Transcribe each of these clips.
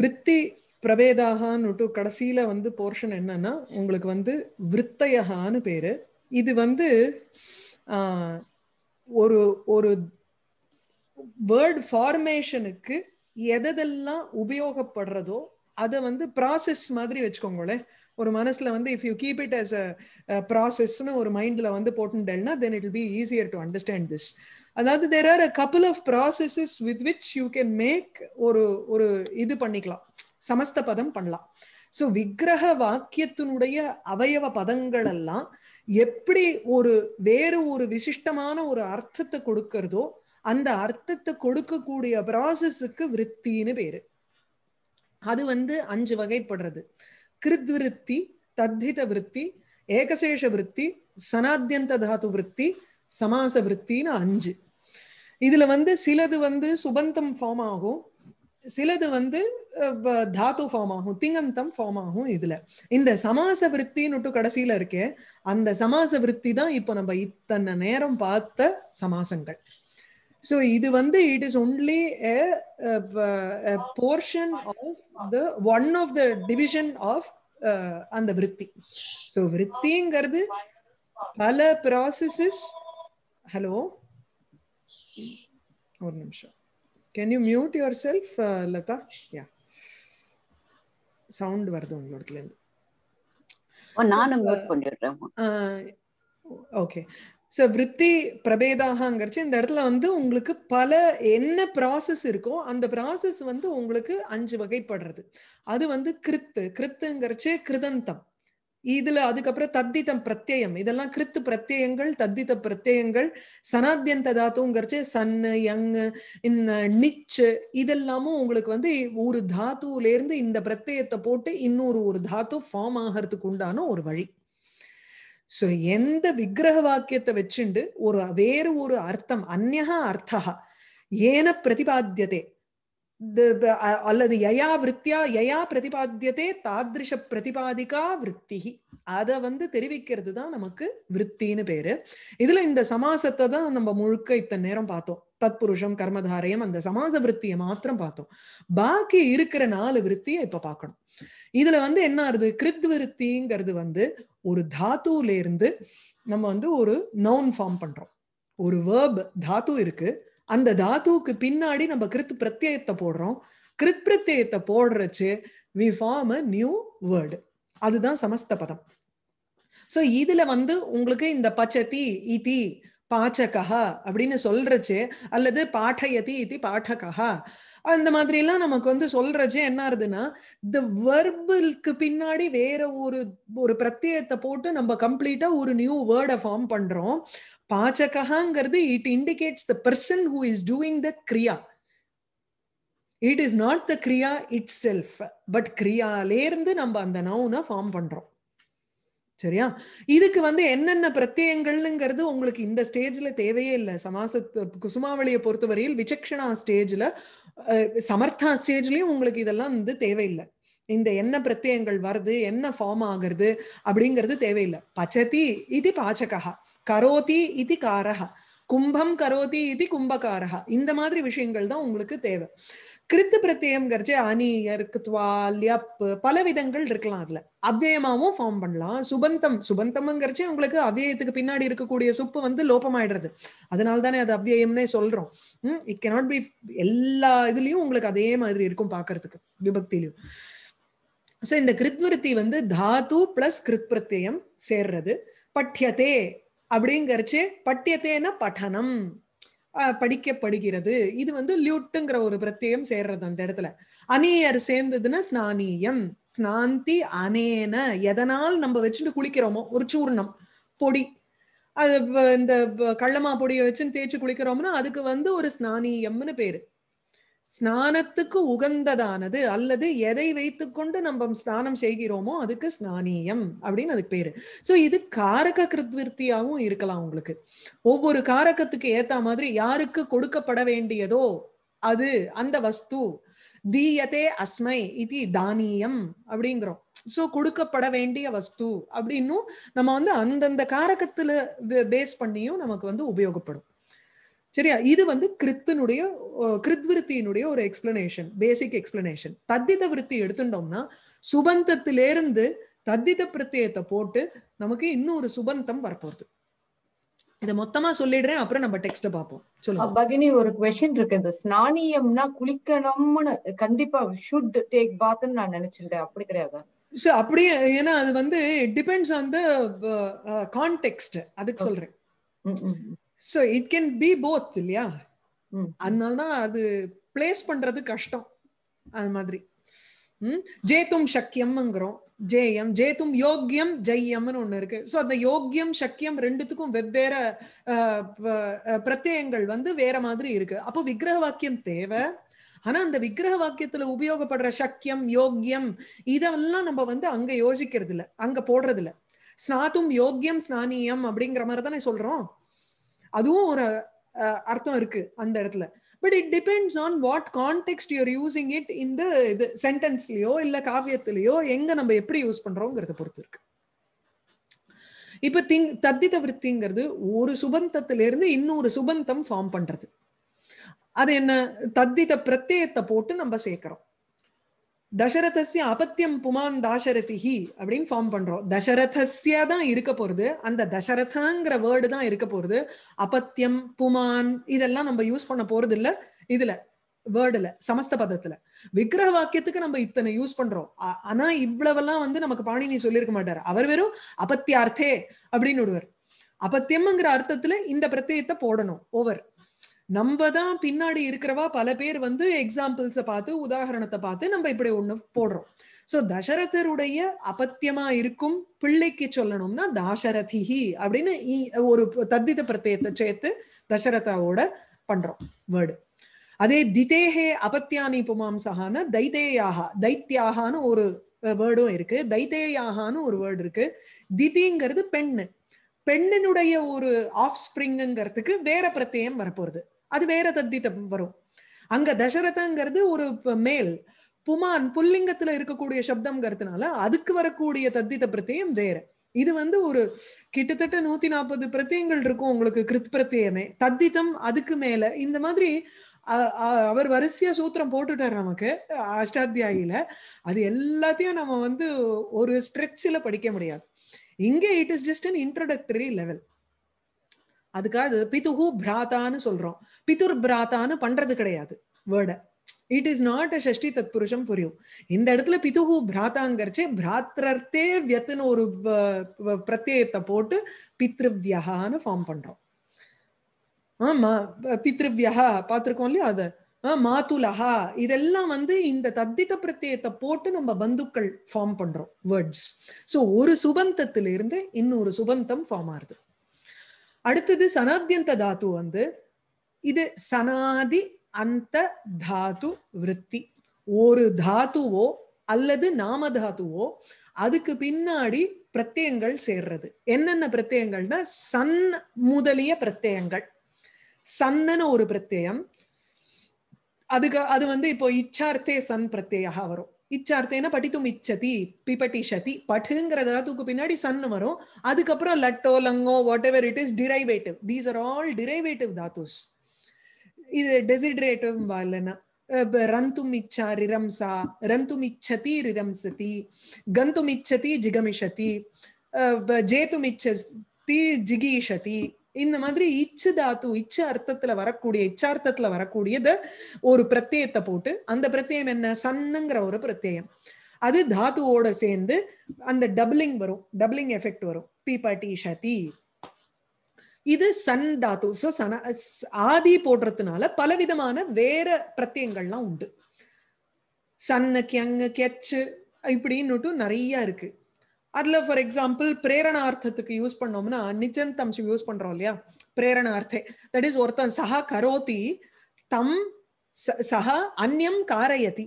விற்பி பிரபேதாகான்னுட்டு கடைசியில வந்து போர்ஷன் என்னன்னா உங்களுக்கு வந்து விருத்தையகான்னு பேரு இது வந்து ஒரு ஒரு வேர்ட் ஃபார்மேஷனுக்கு எதெல்லாம் உபயோகப்படுறதோ அதை வந்து ப்ராசஸ் மாதிரி வச்சுக்கோங்களேன் ஒரு மனசுல வந்து if you keep it as a ப்ராசஸ்னு ஒரு மைண்ட்ல வந்து போட்டுட்டேன்னா then it be easier to understand this அதாவது there are a couple of processes with which you can make ஒரு ஒரு இது பண்ணிக்கலாம் சமஸ்த பதம் பண்ணலாம் ஸோ விக்கிரக வாக்கியத்தினுடைய அவயவ பதங்கள் எல்லாம் எப்படி ஒரு வேறு ஒரு விசிஷ்டமான ஒரு அர்த்தத்தை கொடுக்கறதோ அந்த அர்த்தத்தை கொடுக்கக்கூடிய ப்ராசஸுக்கு விற்த்தின்னு பேரு அது வந்து அஞ்சு வகைப்படுறது கிருத் விருத்தி தத்தித விருத்தி ஏகசேஷ விருத்தி சனாத்தியந்த தாத்து விருத்தி சமாச விற்த்தின்னு அஞ்சு இதுல வந்து சிலது வந்து சுபந்தம் ஃபார்ம் ஆகும் சிலது வந்து தாத்து ஃபார்ம் ஆகும் திங்கந்தம் ஃபார்ம் ஆகும் இதுல இந்த சமாச விற்பின்னு கடைசியில இருக்கே அந்த சமாச விற்பி தான் இப்போ நம்ம இத்தனை நேரம் பார்த்த சமாசங்கள் ஸோ இது வந்து it is only portion of the one of the division of அந்த விற்பி ஸோ விற்பிங்கிறது பல ப்ராசஸஸ் ஹலோ ஒரு நிமிஷம் can you mute yourself Latha யா சவுண்ட் வருது உங்களோடதுல இருந்து ஓகே uh, ஸோ uh, விற்பி பிரபேதாகங்கிறச்சு இந்த இடத்துல வந்து உங்களுக்கு பல என்ன ப்ராசஸ் இருக்கோ அந்த ப்ராசஸ் வந்து உங்களுக்கு அஞ்சு வகைப்படுறது அது வந்து கிருத்து கிருத்துங்கிறச்சு கிருதந்தம் இதுல அதுக்கப்புறம் தத்திதம் பிரத்யம் இதெல்லாம் கிறித்து பிரத்யங்கள் தத்தித பிரத்யங்கள் சனாத்தியந்த தாத்துங்கிறச்சு சன் யங் இந்த நிச்சு இதெல்லாமும் உங்களுக்கு வந்து ஒரு தாத்துல இருந்து இந்த பிரத்யத்தை போட்டு இன்னொரு ஒரு தாத்து ஃபார்ம் ஆகிறதுக்கு உண்டான ஒரு வழி சோ எந்த விக்கிரக வாக்கியத்தை வச்சுண்டு ஒரு வேறு ஒரு அர்த்தம் அந்நகா அர்த்தகா ஏன பிரதிபாத்தியதே அல்லது யயா விருத்தியா யயா பிரதிபாத்தியத்தே தாதிருஷ பிரதிபாதிகா விற்பி அதை வந்து தெரிவிக்கிறது தான் நமக்கு விற்த்தின்னு பேரு இதுல இந்த சமாசத்தை தான் நம்ம முழுக்க இத்தனை நேரம் பார்த்தோம் தத் புருஷம் கர்மதாரயம் அந்த சமாச விற்த்தியை மாத்திரம் பார்த்தோம் பாக்கி இருக்கிற நாலு விற்த்தியை இப்ப பார்க்கணும் இதுல வந்து என்ன ஆறுது கிருத் விருத்திங்கிறது வந்து ஒரு தாத்துல இருந்து நம்ம வந்து ஒரு நவுன் ஃபார்ம் பண்றோம் ஒரு வேர்ப் தாத்து இருக்கு அந்த தாத்துவுக்கு பின்னாடி நம்ம கிருத் பிரத்யத்தை போடுறோம் கிருத் பிரத்யத்தை போடுறச்சு we form a new word அதுதான் சமஸ்த பதம் ஸோ இதுல வந்து உங்களுக்கு இந்த பச்சதி இதி பாச்சகா அப்படின்னு சொல்றச்சு அல்லது பாட்டயதி இதி பாட்டகா அந்த மாதிரி எல்லாம் நமக்கு வந்து சொல்றச்சே என்ன ஆகுதுன்னா இந்த வர்புக்கு பின்னாடி வேற ஒரு ஒரு பிரத்யத்தை போட்டு நம்ம கம்ப்ளீட்டா ஒரு நியூ வேர்டை ஃபார்ம் பண்றோம் பாச்சகாங்கிறது it indicates the person who is doing the கிரியா இட் இஸ் நாட் த கிரியா இட் செல்ஃப் பட் கிரியாலேருந்து நம்ம அந்த நவுனை ஃபார்ம் பண்றோம் சரியா இதுக்கு வந்து என்னென்ன பிரத்யங்கள்ங்கிறது உங்களுக்கு இந்த ஸ்டேஜ்ல தேவையே இல்லை சமாச குசுமாவளியை பொறுத்தவரையில் விசக்ஷணா ஸ்டேஜ்ல சமர்த்தா ஸ்டேஜ்லயும் உங்களுக்கு இதெல்லாம் வந்து தேவையில்லை இந்த என்ன பிரத்யங்கள் வருது என்ன ஃபார்ம் ஆகுறது அப்படிங்கிறது தேவையில்லை பச்சதி இது பாச்சகா கரோதி இது காரகா கும்பம் கரோதி இது கும்பகாரகா இந்த மாதிரி விஷயங்கள் தான் உங்களுக்கு தேவை கிருத்து பிரத்யம்ங்கிறச்சு அணி இருக்குத்வா லியப் பல விதங்கள் இருக்கலாம் அதுல அவ்யயமாவும் ஃபார்ம் பண்ணலாம் சுபந்தம் சுபந்தம்ங்கிறச்சு உங்களுக்கு அவ்யயத்துக்கு பின்னாடி இருக்கக்கூடிய சுப்பு வந்து லோபமாயிடுறது அதனால தானே அது அவ்யயம்னே சொல்றோம் இட் கெனாட் பி எல்லா இதுலயும் உங்களுக்கு அதே மாதிரி இருக்கும் பாக்குறதுக்கு விபக்திலையும் ஸோ இந்த கிருத்விருத்தி வந்து தாத்து பிளஸ் கிருத் பிரத்யம் சேர்றது பட்யதே அப்படிங்கிறச்சு பட்டியத்தேன்னா பட்டனம் படிக்கப்படுகிறது இது வந்து லியூட்டுங்கிற ஒரு பிரத்யம் சேர்றது அந்த இடத்துல அநீயர் சேர்ந்ததுன்னா ஸ்நானியம் ஸ்நாந்தி அனேன எதனால் நம்ம வச்சுட்டு குளிக்கிறோமோ ஒரு சூர்ணம் பொடி அது இந்த கள்ளமா பொடியை வச்சுன்னு தேய்ச்சி குளிக்கிறோம்னா அதுக்கு வந்து ஒரு ஸ்நானியம்னு பேரு ஸ்நானத்துக்கு உகந்ததானது அல்லது எதை வைத்துக்கொண்டு நம்ம ஸ்நானம் செய்கிறோமோ அதுக்கு ஸ்நானியம் அப்படின்னு அதுக்கு பேரு சோ இது காரக கிருத்விருத்தியாவும் இருக்கலாம் உங்களுக்கு ஒவ்வொரு காரகத்துக்கு ஏத்த மாதிரி யாருக்கு கொடுக்கப்பட வேண்டியதோ அது அந்த வஸ்து தீயதே அஸ்மை இது தானியம் அப்படிங்கிறோம் சோ கொடுக்கப்பட வேண்டிய வஸ்து அப்படின்னும் நம்ம வந்து அந்தந்த காரகத்துல பேஸ் பண்ணியும் நமக்கு வந்து உபயோகப்படும் சரியா இது வந்து கிறித்தனுடைய கிருத்விருத்தியினுடைய ஒரு எக்ஸ்பிளனேஷன் பேசிக் எக்ஸ்பிளனேஷன் தத்தித விருத்தி எடுத்துட்டோம்னா சுபந்தத்திலிருந்து தத்தித பிரத்தியத்தை போட்டு நமக்கு இன்னொரு சுபந்தம் வரப்போகுது இத மொத்தமா சொல்லிடுறேன் அப்புறம் நம்ம டெக்ஸ்ட் பார்ப்போம் சொல்லுங்க பகினி ஒரு கொஸ்டின் இருக்கு இந்த ஸ்நானியம்னா குளிக்கணும்னு கண்டிப்பா ஷுட் டேக் பாத்னு நான் நினைச்சிருந்தேன் அப்படி கிடையாது சோ அப்படியே ஏன்னா அது வந்து டிபெண்ட்ஸ் ஆன் த கான்டெக்ஸ்ட் அதுக்கு சொல்றேன் so it can be both இல்லையா அதனால தான் அது பிளேஸ் பண்றது கஷ்டம் அது மாதிரி ம் ஜேத்தும் சக்கியம்ங்கிறோம் ஜேயம் ஜேத்தும் யோக்கியம் ஜெய்யம்னு ஒண்ணு இருக்கு ஸோ அந்த யோக்கியம் சக்கியம் ரெண்டுத்துக்கும் வெவ்வேறு பிரத்யங்கள் வந்து வேற மாதிரி இருக்கு அப்போ விக்கிரக வாக்கியம் தேவை ஆனா அந்த விக்கிரக வாக்கியத்துல உபயோகப்படுற சக்கியம் யோக்கியம் இதெல்லாம் நம்ம வந்து அங்க யோசிக்கிறது இல்லை அங்க போடுறது இல்லை ஸ்நாத்தும் யோக்கியம் ஸ்நானியம் அப்படிங்கிற மாதிரி தானே சொல்றோம் அதுவும் ஒரு அர்த்தம் இருக்கு அந்த இடத்துல but it depends on what context you're using it இந்த இது சென்டென்ஸ்லயோ இல்ல காவியத்திலயோ எங்க நம்ம எப்படி யூஸ் பண்றோங்கிறத பொறுத்து இருக்கு இப்ப திங் தத்தித விற்த்திங்கிறது ஒரு இருந்து இன்னொரு சுபந்தம் ஃபார்ம் பண்றது அது என்ன தத்தித பிரத்யத்தை போட்டு நம்ம சேர்க்கிறோம் தசரதசிய அபத்தியம் புமான் தாசரதிஹி அப்படின்னு ஃபார்ம் பண்றோம் தசரதசிய தான் இருக்க போறது அந்த தசரதங்கிற வேர்டு தான் இருக்க போறது அபத்தியம் புமான் இதெல்லாம் நம்ம யூஸ் பண்ண போறது இல்ல இதுல வேர்டுல சமஸ்த பதத்துல விக்கிரக வாக்கியத்துக்கு நம்ம இத்தனை யூஸ் பண்றோம் ஆனா இவ்வளவெல்லாம் வந்து நமக்கு பாணினி சொல்லியிருக்க மாட்டாரு அவர் வெறும் அபத்தியார்த்தே அப்படின்னு விடுவார் அபத்தியம்ங்கிற அர்த்தத்துல இந்த பிரத்தியத்தை போடணும் ஓவர் நம்ம தான் பின்னாடி இருக்கிறவா பல பேர் வந்து எக்ஸாம்பிள்ஸை பார்த்து உதாரணத்தை பார்த்து நம்ம இப்படி ஒண்ணு போடுறோம் சோ தசரதருடைய அபத்தியமா இருக்கும் பிள்ளைக்கு சொல்லணும்னா தாசரதிஹி அப்படின்னு ஒரு தத்தித பிரத்தியத்தை சேர்த்து தசரதாவோட பண்றோம் வேர்டு அதே திதேஹே அபத்தியானி புமாம்சகான தைதேயாக தைத்தியாகனு ஒரு வேர்டும் இருக்கு தைத்தேயாகனு ஒரு வேர்டு இருக்கு திதிங்கிறது பெண்ணு பெண்ணினுடைய ஒரு ஆஃப் ஸ்பிரிங்குங்கிறதுக்கு வேற பிரத்தியம் வரப்போறது அது வேற தத்தித்தம் வரும் அங்க தசரதங்கிறது ஒரு மேல் புமான் புல்லிங்கத்துல இருக்கக்கூடிய சப்தம்ங்கிறதுனால அதுக்கு வரக்கூடிய தத்தித்த பிரத்தியம் வேற இது வந்து ஒரு கிட்டத்தட்ட நூத்தி நாற்பது பிரத்தியங்கள் இருக்கும் உங்களுக்கு கிருத் பிரத்தியமே தத்தித்தம் அதுக்கு மேல இந்த மாதிரி அவர் வரிசையா சூத்திரம் போட்டுட்டார் நமக்கு அஷ்டாத்தியாயில அது எல்லாத்தையும் நம்ம வந்து ஒரு ஸ்ட்ரெச்சில் படிக்க முடியாது இங்கே it is just an introductory level அதுக்காக பிதுகு பிராத்தான்னு சொல்றோம் பிதுர் பிராத்தான்னு பண்றது கிடையாது வேர்டை இட் இஸ் நாட் அ ஷஷ்டி தத் புருஷம் புரியும் இந்த இடத்துல பிதுகு பிராத்தாங்கிறச்சே பிராத்திரர்த்தே வியத்துன்னு ஒரு பிரத்யத்தை போட்டு பித்ருவியகான்னு ஃபார்ம் பண்றோம் ஆமா பித்ருவியகா பார்த்துருக்கோம் இல்லையா அதை மாதுலஹா இதெல்லாம் வந்து இந்த தத்தித பிரத்தியத்தை போட்டு நம்ம பந்துக்கள் ஃபார்ம் பண்றோம் வேர்ட்ஸ் ஸோ ஒரு சுபந்தத்திலிருந்து இன்னொரு சுபந்தம் ஃபார்ம் ஆகுது அடுத்தது சனாபியந்த தாத்து வந்து இது சனாதி அந்த தாத்து விற்பி ஒரு தாத்துவோ அல்லது நாம தாத்துவோ அதுக்கு பின்னாடி பிரத்யங்கள் சேர்றது என்னென்ன பிரத்யங்கள்னா சன் முதலிய பிரத்யங்கள் சன்னு ஒரு பிரத்யம் அதுக்கு அது வந்து இப்போ இச்சார்த்தே சன் பிரத்யாக வரும் இச்சார்த்தேன படித்தும் இச்சதி பிபட்டிஷதி பட்டுங்கிற தாத்துக்கு பின்னாடி சன்னு வரும் அதுக்கப்புறம் லட்டோ லங்கோ whatever it is derivative these are all derivative தாத்துஸ் இது டெசிட்ரேட்டிவ் இல்லைன்னா ரந்தும் இச்சா ரிரம்சா ரந்தும் இச்சதி ரிரம்சதி கந்தும் இச்சதி ஜிகமிஷதி ஜேத்தும் இச்சதி ஜிகீஷதி இந்த மாதிரி இச்சு தாத்து இச்சு அர்த்தத்துல வரக்கூடிய இச்சார்த்தத்துல வரக்கூடியத ஒரு பிரத்யத்தை போட்டு அந்த பிரத்யம் என்ன சன்னுங்கிற ஒரு பிரத்யம் அது தாத்துவோட சேர்ந்து அந்த டபுளிங் வரும் டபுளிங் எஃபெக்ட் வரும் பீபாட்டி ஷதி இது சன் தாத்து ஸோ ஆதி போடுறதுனால பலவிதமான வேற பிரத்யங்கள்லாம் உண்டு சன்னு கெங்கு கெச்சு இப்படின்னுட்டும் நிறைய இருக்கு அதுல ஃபார் எக்ஸாம்பிள் பிரேரணார்த்தத்துக்கு யூஸ் பண்ணோம்னா நிச்சந்த அம்சம் யூஸ் பண்றோம் இல்லையா பிரேரணார்த்தே தட் இஸ் ஒருத்தன் சஹா கரோதி தம் சஹா அந்யம் காரயதி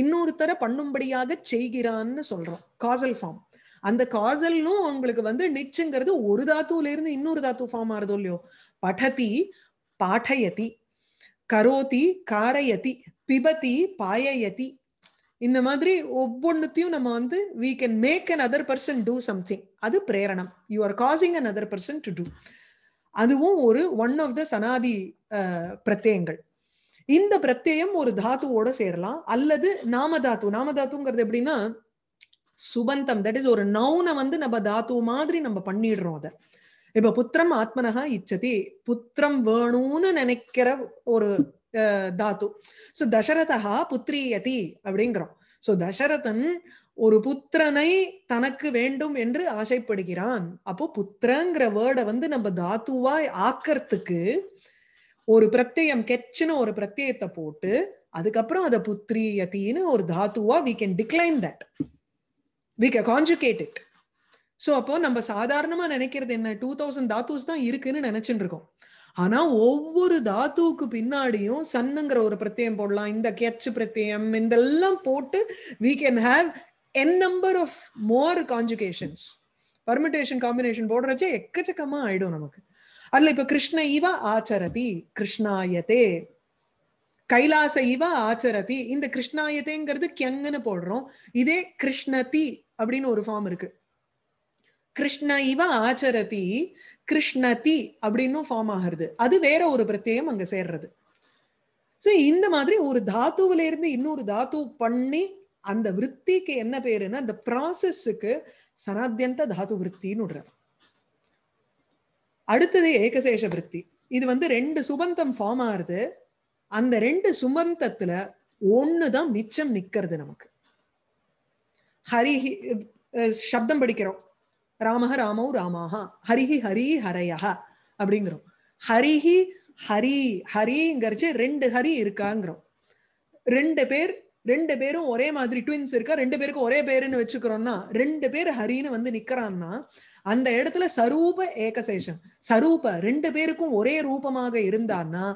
இன்னொருத்தரை பண்ணும்படியாக செய்கிறான்னு சொல்றோம் காசல் ஃபார்ம் அந்த காசல்னும் அவங்களுக்கு வந்து நிச்சுங்கிறது ஒரு தாத்துல இருந்து இன்னொரு தாத்து ஃபார்ம் ஆறுதோ இல்லையோ படதி பாடயதி கரோதி காரயதி பிபதி பாயயதி இந்த மாதிரி ஒவ்வொன்றுத்தையும் நம்ம வந்து we can make another person do something அது பிரேரணம் you are causing another person to do அதுவும் ஒரு ஒன் ஆஃப் த சனாதி பிரத்யங்கள் இந்த பிரத்யம் ஒரு தாத்துவோட சேரலாம் அல்லது நாமதாத்து நாமதாத்துங்கிறது எப்படின்னா சுபந்தம் தட் இஸ் ஒரு நவுனை வந்து நம்ம தாத்து மாதிரி நம்ம பண்ணிடுறோம் அதை இப்ப புத்திரம் ஆத்மனகா இச்சதி புத்திரம் வேணும்னு நினைக்கிற ஒரு தாத்து ஸோ தசரதா புத்திரியதி அப்படிங்கிறோம் ஸோ தசரதன் ஒரு புத்திரனை தனக்கு வேண்டும் என்று ஆசைப்படுகிறான் அப்போ புத்திரங்கிற வேர்டை வந்து நம்ம தாத்துவா ஆக்கிறதுக்கு ஒரு பிரத்யம் கெச்சுன்னு ஒரு பிரத்யத்தை போட்டு அதுக்கப்புறம் அதை புத்திரியத்தின்னு ஒரு தாத்துவா we can decline that we can conjugate it so அப்போ நம்ம சாதாரணமா நினைக்கிறது என்ன டூ தௌசண்ட் தாத்துஸ் தான் இருக்குன்னு நினைச்சுட்டு இருக்கோம் ஆனா ஒவ்வொரு தாத்துவுக்கு பின்னாடியும் சன்னுங்கிற ஒரு பிரத்யம் போடலாம் இந்த கெச்சு பிரத்யம் இந்த எல்லாம் போட்டு we can have N number of more conjugations permutation combination போடுறச்சே எக்கச்சக்கமா ஆயிடும் நமக்கு அதுல இப்ப கிருஷ்ண இவ ஆச்சரதி கிருஷ்ணாயதே கைலாச இவ ஆச்சரதி இந்த கிருஷ்ணாயதேங்கிறது கெங்குன்னு போடுறோம் இதே கிருஷ்ணதி அப்படின்னு ஒரு ஃபார்ம் இருக்கு கிருஷ்ண இவ ஆச்சரதி கிருஷ்ணதி அப்படின்னும் ஃபார்ம் ஆகிறது அது வேற ஒரு பிரத்யேகம் அங்க சேர்றது ஸோ இந்த மாதிரி ஒரு தாத்துவில இருந்து இன்னொரு தாத்து பண்ணி அந்த விற்பிக்கு என்ன பேருன்னா அந்த ப்ராசஸ்க்கு சனாத்தியந்த தாத்து விற்பின்னு அடுத்தது ஏகசேஷ விற்பி இது வந்து ரெண்டு சுபந்தம் ஃபார்ம் ஆகுது அந்த ரெண்டு சுபந்தத்துல ஒண்ணுதான் மிச்சம் நிற்கிறது நமக்கு ஹரிஹி சப்தம் படிக்கிறோம் ராமஹ ராமௌ ராமாஹா ஹரிஹி ஹரி ஹரையா அப்படிங்கிறோம் ஹரிஹி ஹரி ஹரிங்கிறச்சு ரெண்டு ஹரி இருக்காங்கிறோம் ரெண்டு பேர் ரெண்டு பேரும் ஒரே மாதிரி ட்வின்ஸ் இருக்கா ரெண்டு பேருக்கும் ஒரே பேருன்னு வச்சுக்கிறோம்னா ரெண்டு பேர் ஹரின்னு வந்து நிக்கிறான்னா அந்த இடத்துல சரூப ஏகசேஷம் சரூப ரெண்டு பேருக்கும் ஒரே ரூபமாக இருந்தான்னா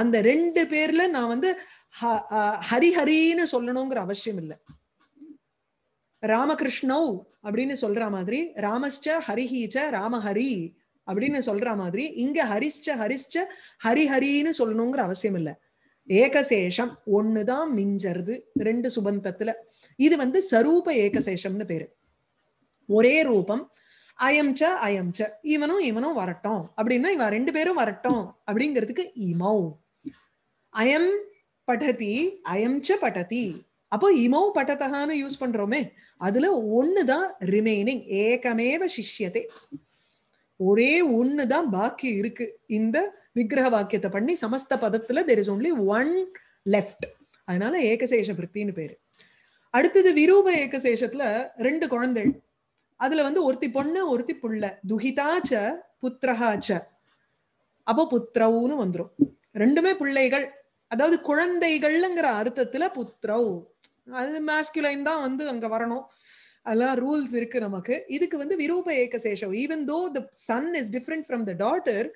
அந்த ரெண்டு பேர்ல நான் வந்து ஹரிஹரின்னு சொல்லணுங்கிற அவசியம் இல்லை ராமகிருஷ்ணவ் அப்படின்னு சொல்ற மாதிரி ராமஸ்ச ஹரிஹீச்ச ராமஹரி அப்படின்னு சொல்ற மாதிரி இங்க ஹரிஷ்ச ஹரிஷ்ச ஹரிஹரின்னு சொல்லணுங்கிற அவசியம் இல்லை ஏகசேஷம் ஒண்ணுதான் மிஞ்சறது ரெண்டு சுபந்தத்துல இது வந்து சரூப ஏகசேஷம்னு பேரு ஒரே ரூபம் அயம்ச்ச அயம்ச்ச இவனும் இவனும் வரட்டும் அப்படின்னா இவன் ரெண்டு பேரும் வரட்டும் அப்படிங்கிறதுக்கு இமௌ அயம் படதி அயம்ச்ச படதி அப்போ இமௌ படத்தகான்னு யூஸ் பண்றோமே அதுல ஒண்ணுதான் ரிமைனிங் ஏகமேவ சிஷ்யத்தை ஒரே ஒண்ணுதான் பாக்கி இருக்கு இந்த விக்கிரக வாக்கியத்தை பண்ணி சமஸ்த பதத்துல there is only one left அதனால ஏகசேஷ பிரித்தின்னு பேரு அடுத்தது விரூப ஏகசேஷத்துல ரெண்டு குழந்தைகள் அதுல வந்து ஒருத்தி பொண்ணு ஒருத்தி புள்ள துஹிதாச்ச புத்திரஹாச்ச அப்போ புத்திரவுன்னு வந்துடும் ரெண்டுமே பிள்ளைகள் அதாவது குழந்தைகள்ங்கிற அர்த்தத்துல புத்திரவு அது மேஸ்குலைன் தான் வந்து அங்க வரணும் அதெல்லாம் ரூல்ஸ் இருக்கு நமக்கு இதுக்கு வந்து விரூப ஏக சேஷம் even though the son is different from the daughter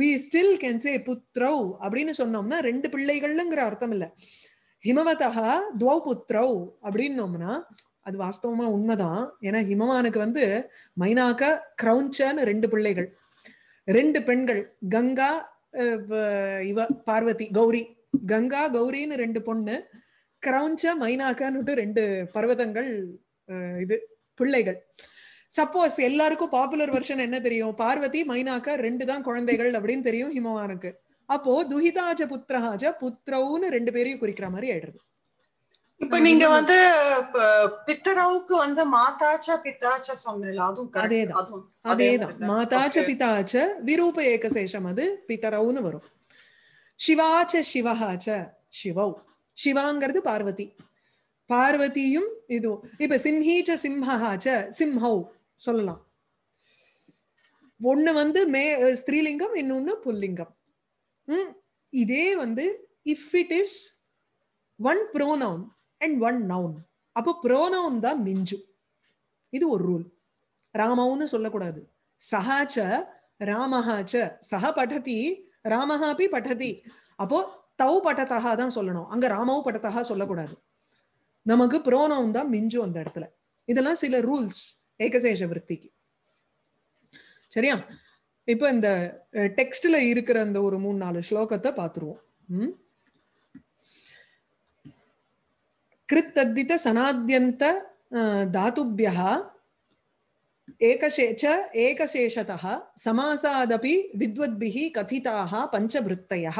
we still can say புத்ரவ் அப்படின்னு சொன்னோம்னா ரெண்டு பிள்ளைகள்ங்கிற அர்த்தம் இல்லை ஹிமவதா துவௌ புத்ரவ் அப்படின்னோம்னா அது வாஸ்தவமா உண்மைதான் ஏன்னா ஹிமவானுக்கு வந்து மைனாக்க கிரௌஞ்சன்னு ரெண்டு பிள்ளைகள் ரெண்டு பெண்கள் கங்கா இவ பார்வதி கௌரி கங்கா கௌரின்னு ரெண்டு பொண்ணு கிரௌஞ்ச மைனாக்கான்னு ரெண்டு பர்வதங்கள் இது பிள்ளைகள் சப்போஸ் எல்லாருக்கும் பாப்புலர் வெர்ஷன் என்ன தெரியும் பார்வதி மைனாக்கா ரெண்டு தான் குழந்தைகள் அப்படின்னு தெரியும் ஹிமவானுக்கு அப்போ துஹிதாஜ புத்திரஹாஜ புத்திரவுன்னு ரெண்டு பேரையும் குறிக்கிற மாதிரி ஆயிடுறது இப்ப நீங்க வந்து பித்தரவுக்கு வந்து மாதாச்ச பித்தாச்ச சொன்னல அதுவும் அதேதான் அதேதான் மாதாச்ச பித்தாச்ச விரூப ஏகசேஷம் அது பித்தரவுன்னு வரும் சிவாச்ச சிவஹாச்ச சிவௌ சிவாங்கிறது பார்வதி பார்வதியும் இது இப்ப சிம்ஹீச்ச சிம்ஹாச்ச சிம்ஹௌ சொல்லலாம் ஒண்ணு வந்து மே ஸ்திரீலிங்கம் இன்னொன்னு புல்லிங்கம் உம் இதே வந்து if it is one pronoun and one noun அப்போ ப்ரோனவுன் தான் மிஞ்சு இது ஒரு ரூல் ராமவுன்னு சொல்லக்கூடாது சஹாச்ச ராமஹாச்ச சஹ பட்டதி ராமஹாபி பட்டதி அப்போ தவ் பட்டத்தாக தான் சொல்லணும் அங்க ராமவ் பட்டத்தாக சொல்லக்கூடாது நமக்கு புரோனவும் தான் மிஞ்சும் அந்த இடத்துல இதெல்லாம் சில ரூல்ஸ் ஏகசேஷ விற்பிக்கு சரியா இப்ப இந்த டெக்ஸ்ட்ல இருக்கிற அந்த ஒரு மூணு நாலு ஸ்லோகத்தை பார்த்துருவோம் கிருத்தித்த சனாத்தியந்த தாத்துபியா ஏகசேச்ச ஏகசேஷதா சமாசாதபி வித்வத்பிஹி கதிதாக பஞ்சவிருத்தயா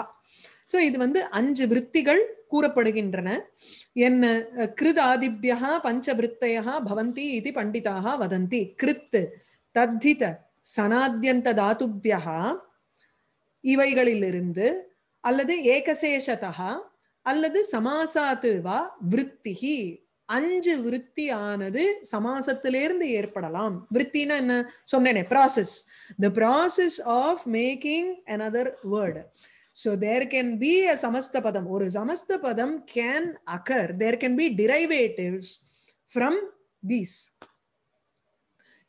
ஸோ இது வந்து அஞ்சு விற்த்திகள் கூறப்படுகின்றன என்ன கிருதாதிபியா பஞ்சவித்தையா பவந்தி இது பண்டிதாக வதந்தி கிருத் தத்தித சனாத்தியந்த தாத்துபியா இவைகளிலிருந்து அல்லது ஏகசேஷதா அல்லது சமாசாத்து வா விற்த்திகி அஞ்சு விற்பி ஆனது சமாசத்திலிருந்து ஏற்படலாம் விருத்தினா என்ன சொன்னேனே process the process of making another word so there can be a samasta padam. Or samasta padam can occur. There can be derivatives from these.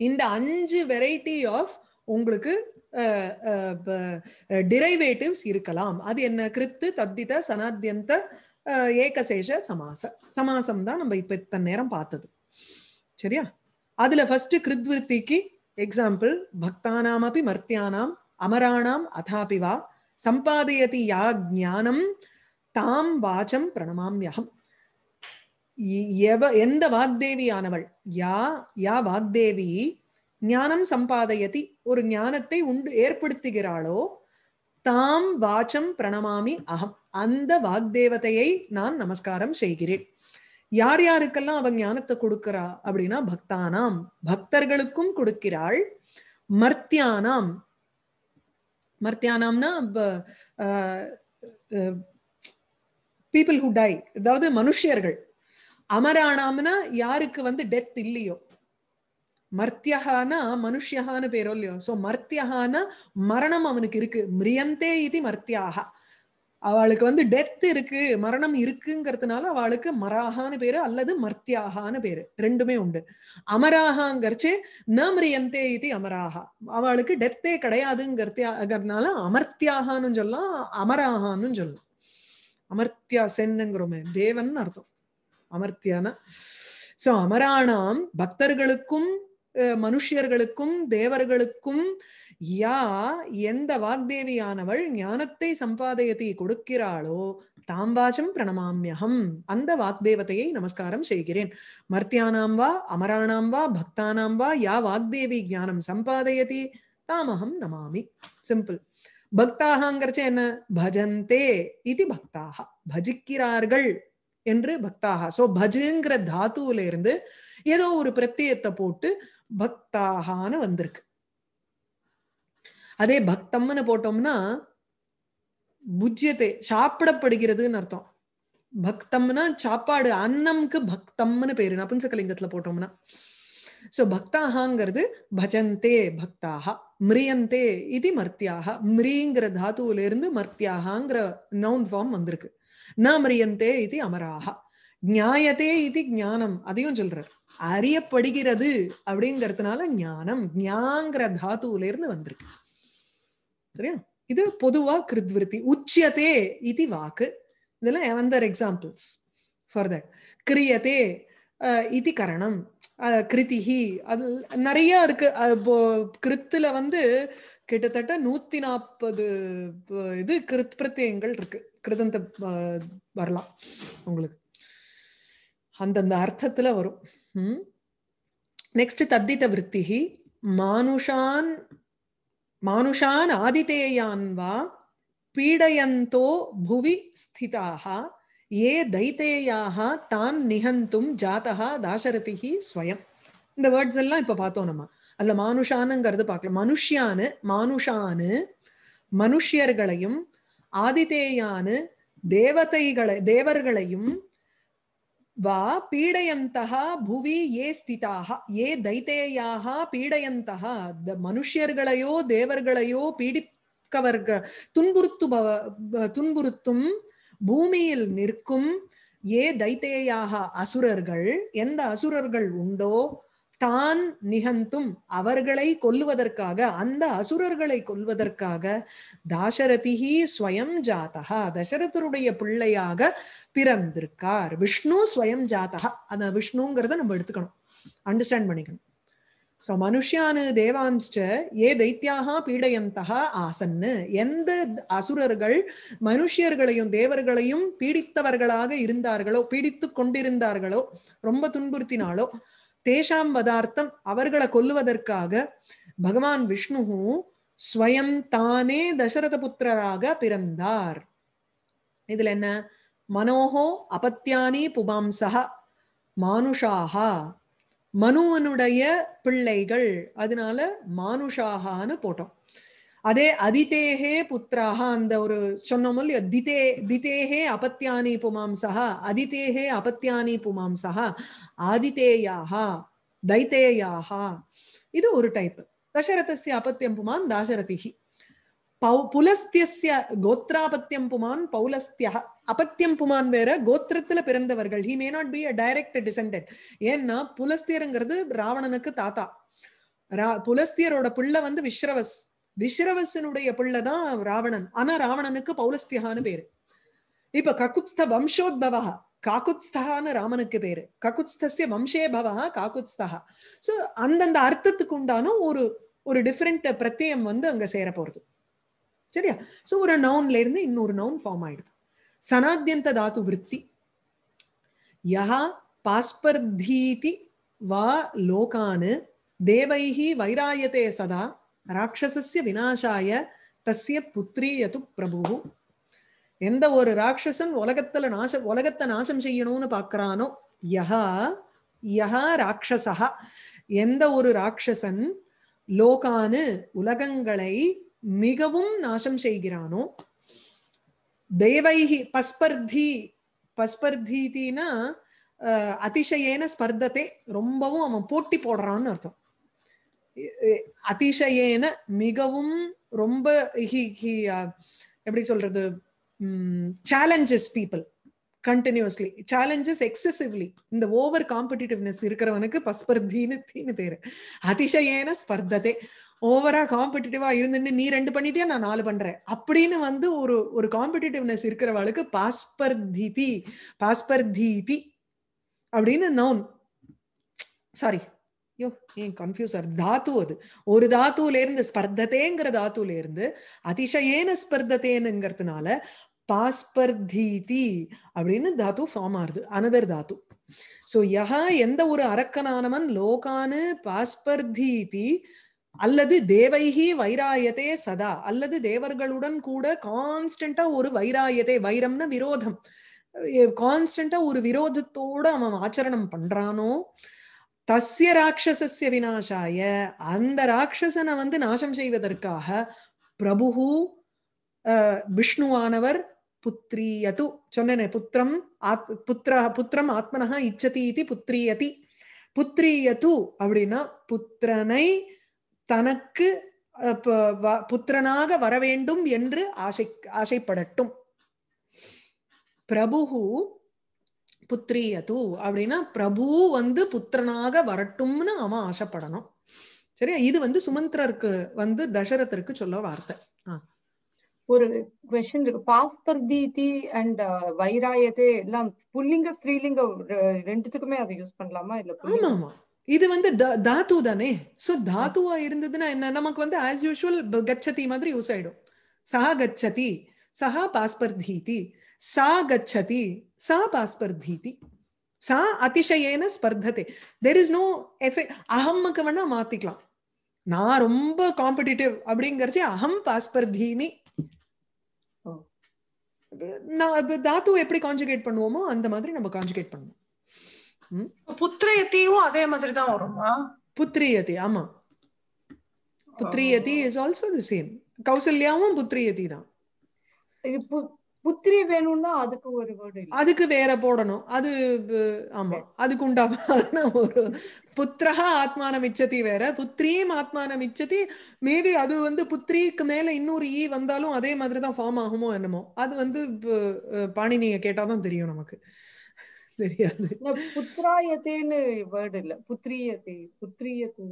இந்த அஞ்சு வெரைட்டி ஆஃப் உங்களுக்கு டிரைவேட்டிவ்ஸ் இருக்கலாம் அது என்ன கிருத்து தத்தித சனாத்தியந்த ஏகசேஷ சமாச சமாசம் தான் நம்ம இப்ப இத்தனை நேரம் பார்த்தது சரியா அதுல ஃபர்ஸ்ட் கிருத்விருத்திக்கு எக்ஸாம்பிள் பக்தானாம் அப்படி மர்த்தியானாம் அமராணாம் அதாபி வா சம்பாதையதி யா ஜானம் தாம் வாச்சம் பிரணமாமியகம் எவ எந்த வாக்தேவி ஆனவள் யா யா வாக்தேவி ஞானம் சம்பாதையதி ஒரு ஞானத்தை உண்டு ஏற்படுத்துகிறாளோ தாம் வாச்சம் பிரணமாமி அகம் அந்த வாக்தேவதையை நான் நமஸ்காரம் செய்கிறேன் யார் யாருக்கெல்லாம் அவன் ஞானத்தை கொடுக்கிறா அப்படின்னா பக்தானாம் பக்தர்களுக்கும் கொடுக்கிறாள் மர்த்தியானாம் மர்த்தியானாம்னா பீப்புள் ஹூ டை அதாவது மனுஷியர்கள் அமரானாம்னா யாருக்கு வந்து டெத் இல்லையோ மர்த்தியகானா மனுஷியகான்னு பேரோ இல்லையோ ஸோ மர்த்தியகானா மரணம் அவனுக்கு இருக்கு மிரியந்தே இது மர்த்தியாகா அவளுக்கு வந்து டெத் இருக்கு மரணம் இருக்குங்கிறதுனால அவளுக்கு மராகான்னு பேரு அல்லது மர்த்தியாகான்னு பேரு ரெண்டுமே உண்டு அமராகாங்கிறச்சே நம்ரியந்தே இது அமராகா அவளுக்கு டெத்தே கிடையாதுங்கிறதுனால அமர்த்தியாகான்னு சொல்லலாம் அமராகான்னு சொல்லலாம் அமர்த்தியா சென்னுங்கிறோமே தேவன் அர்த்தம் அமர்த்தியான சோ அமராணாம் பக்தர்களுக்கும் மனுஷியர்களுக்கும் தேவர்களுக்கும் யா எந்த வாக்தேவியானவள் ஞானத்தை சம்பாதயத்தை கொடுக்கிறாளோ தாம்பாஜம் பிரணமாமியகம் அந்த வாக்தேவதையை நமஸ்காரம் செய்கிறேன் மர்த்தியானாம் வா அமராணாம் வா பக்தானாம் வா யா வாக்தேவி ஞானம் சம்பாதயதி தாமகம் நமாமி சிம்பிள் பக்தாகங்கிறச்ச என்ன பஜந்தே இது பக்தாக பஜிக்கிறார்கள் என்று பக்தாக சோ பஜுங்கிற தாத்துவில இருந்து ஏதோ ஒரு பிரத்தியத்தை போட்டு பக்தாகான்னு வந்திருக்கு அதே பக்தம்னு போட்டோம்னா புஜ்யத்தை சாப்பிடப்படுகிறதுன்னு அர்த்தம் பக்தம்னா சாப்பாடு அன்னம்க்கு பக்தம்னு பேரு நபுன்சகலிங்கத்துல போட்டோம்னா சோ பக்தாகாங்கிறது பஜந்தே பக்தாக மிரியந்தே இது மர்த்தியாக மிரிங்கிற தாத்துவில இருந்து மர்த்தியாகங்கிற நவுன் ஃபார்ம் வந்திருக்கு ந மிரியந்தே இது அமராக ஞாயத்தே இது ஞானம் அதையும் சொல்றாரு அறியப்படுகிறது அப்படிங்கிறதுனால ஞானம் ஞாங்கிற தாத்துல இருந்து வந்திருக்கு சரியா இது பொதுவா கிருத்விருத்தி உச்சியதே இது வாக்கு இதெல்லாம் வந்தர் எக்ஸாம்பிள்ஸ் ஃபார் தட் கிரியதே இது கரணம் கிருதிகி அது நிறைய இருக்கு கிருத்துல வந்து கிட்டத்தட்ட நூத்தி நாற்பது இது கிருத் பிரத்தியங்கள் இருக்கு கிருதந்த வரலாம் உங்களுக்கு அந்தந்த அர்த்தத்துல வரும் நெக்ஸ்ட் தத்தித விற்த்திகி மானுஷான் மானுஷான் ஆதித்தேயான் வா பீடயந்தோ புவி ஸ்திதாக ஏ தைத்தேயாக தான் நிகந்தும் ஜாத்தகா தாசரதிகி ஸ்வயம் இந்த வேர்ட்ஸ் எல்லாம் இப்போ பார்த்தோம் நம்ம அல்ல மானுஷானுங்கிறது பார்க்கலாம் மனுஷியானு மானுஷானு மனுஷியர்களையும் ஆதித்தேயானு தேவதைகளை தேவர்களையும் வா பீடயந்தா புவி ஏ ஸ்திதாக ஏ தைத்தேயாக பீடயந்தா மனுஷியர்களையோ தேவர்களையோ பீடிக்கவர்கள் துன்புறுத்து துன்புறுத்தும் பூமியில் நிற்கும் ஏ தைத்தேயாக அசுரர்கள் எந்த அசுரர்கள் உண்டோ தான் நிகந்தும் அவர்களை கொல்லுவதற்காக அந்த அசுரர்களை கொல்வதற்காக தாசரதிஹி ஸ்வயம் ஜாதகா தசரதருடைய பிள்ளையாக பிறந்திருக்கார் விஷ்ணு ஸ்வயம் ஜாதகா அந்த விஷ்ணுங்கிறத நம்ம எடுத்துக்கணும் அண்டர்ஸ்டாண்ட் பண்ணிக்கணும் ஸோ மனுஷியானு தேவாம்ஸ்ட ஏ தைத்தியாக பீடயந்தகா ஆசன்னு எந்த அசுரர்கள் மனுஷியர்களையும் தேவர்களையும் பீடித்தவர்களாக இருந்தார்களோ பீடித்து கொண்டிருந்தார்களோ ரொம்ப துன்புறுத்தினாலோ தேஷாம் வதார்த்தம் அவர்களை கொல்லுவதற்காக பகவான் விஷ்ணு ஸ்வயம் தானே தசரத புத்திரராக பிறந்தார் இதுல என்ன மனோஹோ அபத்தியானி புபாம்சா மானுஷாகா மனுவனுடைய பிள்ளைகள் அதனால மானுஷாகான்னு போட்டோம் அதே அதிதேகே புத்திராக அந்த ஒரு சொன்னோம் இல்லையோ திதே திதேகே அபத்தியானி புமாம்சா அதிதேகே அபத்தியானி புமாம்சா ஆதித்தேயாக தைத்தேயாக இது ஒரு டைப் தசரதஸ்ய அபத்தியம் புமான் தாசரதிஹி பௌ புலஸ்திய கோத்ராபத்தியம் புமான் பௌலஸ்தியா அபத்தியம் புமான் வேற கோத்திரத்துல பிறந்தவர்கள் he may not be a direct descendant ஏன்னா புலஸ்தியருங்கிறது ராவணனுக்கு தாத்தா ரா புலஸ்தியரோட பிள்ளை வந்து விஸ்ரவஸ் விஸ்ரவசனுடைய பிள்ளைதான் ராவணன் ஆனா ராவணனுக்கு பௌலஸ்தியகான்னு பேரு இப்ப ககுத்த வம்சோத்பவா காக்குத்ஸ்தகான்னு ராமனுக்கு பேரு ககுத்ஸ்தசிய வம்சே பவா காக்குத்ஸ்தகா சோ அந்தந்த அர்த்தத்துக்கு உண்டான ஒரு ஒரு டிஃப்ரெண்ட் பிரத்யம் வந்து அங்க சேர போறது சரியா சோ ஒரு நவுன்ல இருந்து இன்னொரு நவுன் ஃபார்ம் ஆயிடுது சனாத்தியந்த தாத்து விற்பி யஹா பாஸ்பர்தீதி வா லோகானு தேவைஹி வைராயத்தே சதா ராட்சசஸ்ய வினாசாய தஸ்ய புத்திரியது பிரபு எந்த ஒரு ராட்சசன் உலகத்துல நாச உலகத்தை நாசம் செய்யணும்னு பாக்குறானோ யஹா யஹா ராட்சசா எந்த ஒரு ராட்சசன் லோகானு உலகங்களை மிகவும் நாசம் செய்கிறானோ தேவைகி பஸ்பர்தி பஸ்பர்தீனா அதிசயேன ஸ்பர்தத்தை ரொம்பவும் அவன் போட்டி போடுறான்னு அர்த்தம் அதிசயேன மிகவும் ரொம்ப ஹி ஹி எப்படி சொல்றது challenges people continuously challenges excessively இந்த ஓவர் காம்படிட்டிவ்னஸ் இருக்கிறவனுக்கு பஸ்பர்தின்னு தீனு பேரு அதிசயேன ஸ்பர்ததே ஓவரா காம்படிட்டிவா இருந்துன்னு நீ ரெண்டு பண்ணிட்டியா நான் நாலு பண்றேன் அப்படின்னு வந்து ஒரு ஒரு காம்படிட்டிவ்னஸ் இருக்கிறவளுக்கு பாஸ்பர்தி பாஸ்பர்தீதி அப்படின்னு நவுன் சாரி ஐயோ ஏன் கன்ஃபியூஸ் ஆகுது தாத்து அது ஒரு தாத்துல இருந்து ஸ்பர்தத்தேங்கிற தாத்துல இருந்து அதிசயேன ஸ்பர்தத்தேனுங்கிறதுனால பாஸ்பர்தீதி அப்படின்னு தாத்து ஃபார்ம் ஆறுது அனதர் தாத்து சோ யகா எந்த ஒரு அரக்கனானவன் லோகானு பாஸ்பர்தீதி அல்லது தேவைகி வைராயத்தே சதா அல்லது தேவர்களுடன் கூட கான்ஸ்டன்டா ஒரு வைராயத்தை வைரம்னா விரோதம் கான்ஸ்டன்டா ஒரு விரோதத்தோட அவன் ஆச்சரணம் பண்றானோ தஸ்ய ராட்சசிய விநாசாய அந்த ராட்சசனை வந்து நாசம் செய்வதற்காக பிரபு விஷ்ணுவானவர் புத்திரியது சொன்னேனே புத்திரம் ஆத் புத்திர புத்திரம் ஆத்மனா இச்சதி இது புத்திரியதி புத்திரியது அப்படின்னா புத்திரனை தனக்கு புத்திரனாக வர வேண்டும் என்று ஆசை ஆசைப்படட்டும் பிரபு அது அப்படின்னா பிரபு வந்து புத்திரனாக வரட்டும்னு அவன் ஆசைப்படணும் சரியா இது வந்து சுமந்திரருக்கு வந்து தசரத்திற்கு சொல்ல வார்த்தை ஒரு கொஸ்டின் இருக்கு பாஸ்பர்தீதி அண்ட் வைராயதே எல்லாம் புல்லிங்க ஸ்ரீலிங்க ரெண்டுத்துக்குமே அதை யூஸ் பண்ணலாமா இல்ல ஆமா ஆமா இது வந்து தாத்து தானே சோ தாத்துவா இருந்ததுன்னா என்ன நமக்கு வந்து ஆஸ் யூஷுவல் கச்சதி மாதிரி யூஸ் ஆயிடும் சஹா கச்சதி சஹா பாஸ்பர்தீதி கச்சதி சா பாஸ்பர் தீதி சா அதிசயேன ஸ்பர்தத்தை தெர் இஸ் நோ எஃபெக்ட் அகம்முக்கு வேணா மாத்திக்கலாம் நான் ரொம்ப காம்படிட்டிவ் அப்படிங்கறச்சு அகம் பாஸ்பர்தீமி நான் தாத்து எப்படி கான்ஜுகேட் பண்ணுவோமோ அந்த மாதிரி நம்ம கான்ஜுகேட் பண்ணுவோம் புத்திரியத்தையும் அதே மாதிரி தான் வருமா புத்திரியதி ஆமா புத்திரியதி இஸ் ஆல்சோ தி சேம் கௌசல்யாவும் புத்திரியதி தான் புத்திரி வேணும்னா அதுக்கு ஒரு வேர்டு அதுக்கு வேற போடணும் அது ஆமா அதுக்கு உண்டா ஒரு புத்திரஹா ஆத்மானம் இச்சதி வேற புத்திரியும் ஆத்மான இச்சதி மேபி அது வந்து புத்திரிக்கு மேல இன்னொரு ஈ e வந்தாலும் அதே மாதிரிதான் ஃபார்ம் ஆகுமோ என்னமோ அது வந்து பாணினிய கேட்டாதான் தெரியும் நமக்கு தெரியாது புத்திராயத்தேன்னு வேர்டு இல்ல புத்திரியத்தே புத்திரியத்தே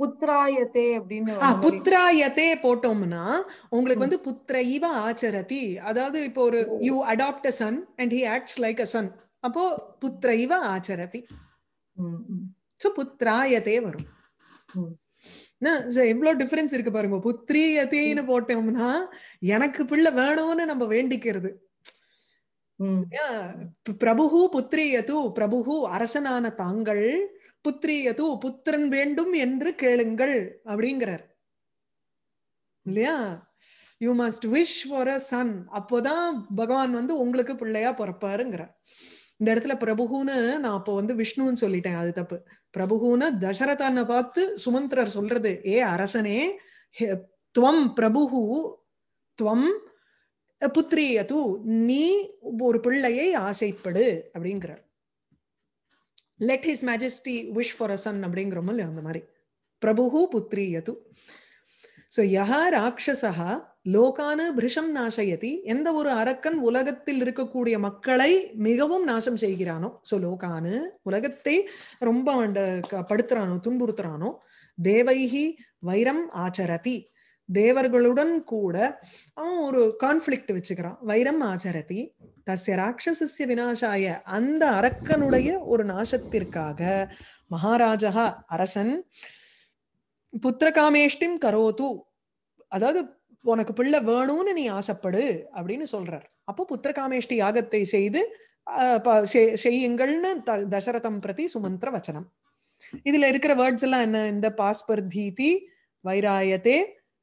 புத்ராயதே அப்படின்னு புத்ராயதே போட்டோம்னா உங்களுக்கு வந்து புத்திரைவ ஆச்சரதி அதாவது இப்போ ஒரு you adopt a son and he acts like a son அப்போ புத்திரைவ ஆச்சரதி ஸோ புத்திராயத்தே வரும் எவ்வளவு டிஃபரன்ஸ் இருக்கு பாருங்க புத்திரியத்தைன்னு போட்டோம்னா எனக்கு பிள்ளை வேணும்னு நம்ம வேண்டிக்கிறது பிரபு புத்திரியது பிரபு அரசனான தாங்கள் புத்திரியது புத்திரன் வேண்டும் என்று கேளுங்கள் அப்படிங்கிறார் இல்லையா you must wish for a son அப்போதான் பகவான் வந்து உங்களுக்கு பிள்ளையா பிறப்பாருங்கிறார் இந்த இடத்துல பிரபுகுன்னு நான் அப்போ வந்து விஷ்ணுன்னு சொல்லிட்டேன் அது தப்பு பிரபுகுன்னு தசரதான பார்த்து சுமந்திரர் சொல்றது ஏ அரசனே துவம் பிரபுகு துவம் புத்திரியது நீ ஒரு பிள்ளையை ஆசைப்படு அப்படிங்கிறார் let his majesty wish for a son அப்படிங்கிறோமோ இல்லையா அந்த மாதிரி பிரபு புத்ரி யது ஸோ யா ராட்சசா லோகான பிருஷம் நாசயதி எந்த ஒரு அரக்கன் உலகத்தில் இருக்கக்கூடிய மக்களை மிகவும் நாசம் செய்கிறானோ ஸோ லோகானு உலகத்தை ரொம்ப படுத்துறானோ துன்புறுத்துறானோ தேவைகி வைரம் ஆச்சரதி தேவர்களுடன் கூட அவன் ஒரு கான்ஃபிளிக்ட் வச்சுக்கிறான் வைரம் ஆச்சரதி தசிய ராட்சசிய வினாசாய அந்த அரக்கனுடைய ஒரு நாசத்திற்காக மகாராஜா அரசன் புத்திரகாமேஷ்டிம் கரோத்து அதாவது உனக்கு பிள்ளை வேணும்னு நீ ஆசைப்படு அப்படின்னு சொல்றார் அப்போ புத்திரகாமேஷ்டி யாகத்தை செய்து செய்யுங்கள்னு தசரதம் பிரதி சுமந்திர வச்சனம் இதுல இருக்கிற வேர்ட்ஸ் எல்லாம் என்ன இந்த பாஸ்பர்தீதி வைராயத்தை